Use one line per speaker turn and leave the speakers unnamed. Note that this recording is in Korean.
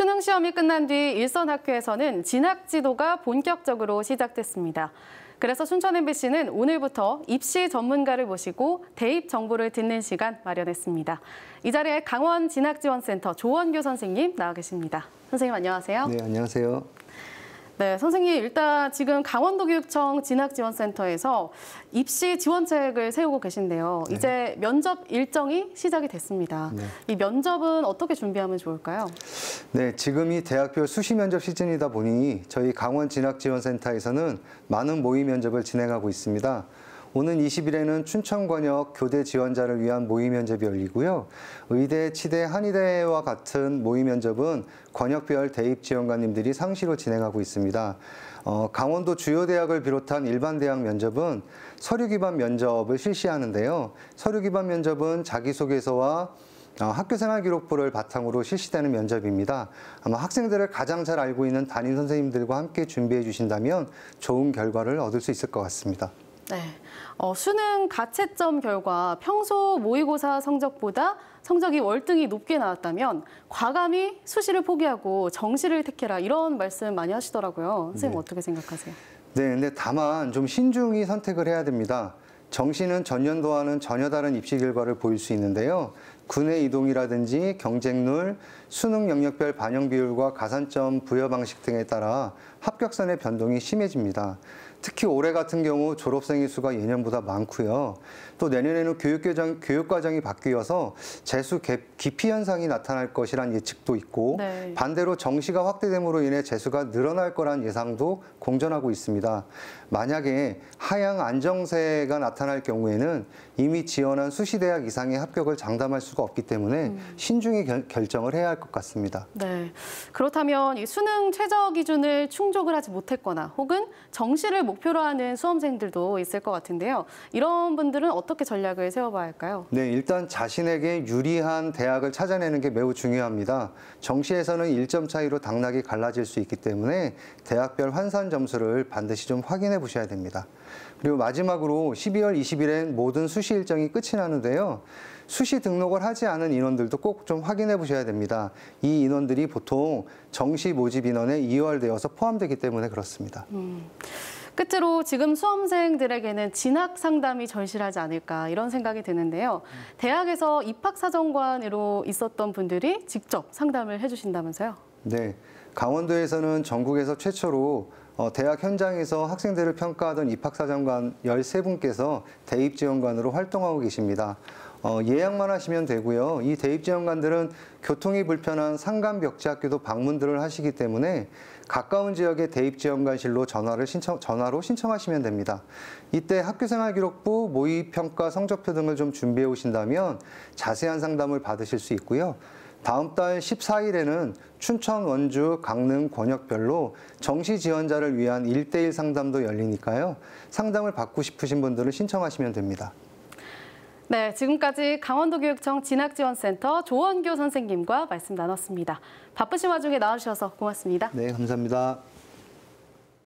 수능 시험이 끝난 뒤 일선 학교에서는 진학 지도가 본격적으로 시작됐습니다. 그래서 순천 MBC는 오늘부터 입시 전문가를 모시고 대입 정보를 듣는 시간 마련했습니다. 이 자리에 강원 진학지원센터 조원규 선생님 나와 계십니다. 선생님 안녕하세요.
네, 안녕하세요.
네, 선생님 일단 지금 강원도교육청 진학지원센터에서 입시 지원책을 세우고 계신데요. 네. 이제 면접 일정이 시작이 됐습니다. 네. 이 면접은 어떻게 준비하면 좋을까요?
네, 지금이 대학별 수시 면접 시즌이다 보니 저희 강원 진학지원센터에서는 많은 모의 면접을 진행하고 있습니다. 오는 20일에는 춘천권역 교대 지원자를 위한 모의 면접이 열리고요. 의대, 치대, 한의대와 같은 모의 면접은 권역별 대입 지원관님들이 상시로 진행하고 있습니다. 어, 강원도 주요 대학을 비롯한 일반 대학 면접은 서류 기반 면접을 실시하는데요. 서류 기반 면접은 자기소개서와 어, 학교생활 기록부를 바탕으로 실시되는 면접입니다. 아마 학생들을 가장 잘 알고 있는 담임 선생님들과 함께 준비해 주신다면 좋은 결과를 얻을 수 있을 것 같습니다.
네. 어, 수능 가채점 결과 평소 모의고사 성적보다 성적이 월등히 높게 나왔다면 과감히 수시를 포기하고 정시를 택해라 이런 말씀 많이 하시더라고요. 선생님 네. 어떻게 생각하세요?
네, 근데 다만 좀 신중히 선택을 해야 됩니다. 정시는 전년도와는 전혀 다른 입시 결과를 보일 수 있는데요. 군의 이동이라든지 경쟁률, 수능 영역별 반영 비율과 가산점 부여 방식 등에 따라 합격선의 변동이 심해집니다. 특히 올해 같은 경우 졸업생의 수가 예년보다 많고요. 또 내년에는 교육과정, 교육과정이 바뀌어서 재수 기피 현상이 나타날 것이란 예측도 있고 네. 반대로 정시가 확대됨으로 인해 재수가 늘어날 거란 예상도 공전하고 있습니다. 만약에 하향 안정세가 나타날 경우에는 이미 지원한 수시대학 이상의 합격을 장담할 수가 없기 때문에 음. 신중히 결, 결정을 해야 할 것 같습니다.
네. 그렇다면 이 수능 최저 기준을 충족을 하지 못했거나 혹은 정시를 목표로 하는 수험생들도 있을 것 같은데요. 이런 분들은 어떻게 전략을 세워봐야 할까요?
네, 일단 자신에게 유리한 대학을 찾아내는 게 매우 중요합니다. 정시에서는 1점 차이로 당락이 갈라질 수 있기 때문에 대학별 환산 점수를 반드시 좀 확인해 보셔야 됩니다. 그리고 마지막으로 12월 20일엔 모든 수시 일정이 끝이 나는데요. 수시 등록을 하지 않은 인원들도 꼭 좀 확인해 보셔야 됩니다. 이 인원들이 보통 정시 모집 인원에 이월되어서 포함되기 때문에 그렇습니다.
음. 끝으로 지금 수험생들에게는 진학 상담이 절실하지 않을까 이런 생각이 드는데요. 음. 대학에서 입학사정관으로 있었던 분들이 직접 상담을 해주신다면서요?
네. 강원도에서는 전국에서 최초로 어, 대학 현장에서 학생들을 평가하던 입학사정관 13분께서 대입지원관으로 활동하고 계십니다. 어, 예약만 하시면 되고요. 이 대입 지원관들은 교통이 불편한 상간 벽지 학교도 방문들을 하시기 때문에 가까운 지역의 대입 지원관실로 전화를 신청 전화로 신청하시면 됩니다. 이때 학교생활기록부, 모의평가 성적표 등을 좀 준비해 오신다면 자세한 상담을 받으실 수 있고요. 다음 달 14일에는 춘천, 원주, 강릉 권역별로 정시 지원자를 위한 일대일 상담도 열리니까요. 상담을 받고 싶으신 분들은 신청하시면 됩니다.
네, 지금까지 강원도교육청 진학지원센터 조원교 선생님과 말씀 나눴습니다. 바쁘신 와중에 나와주셔서 고맙습니다.
네, 감사합니다.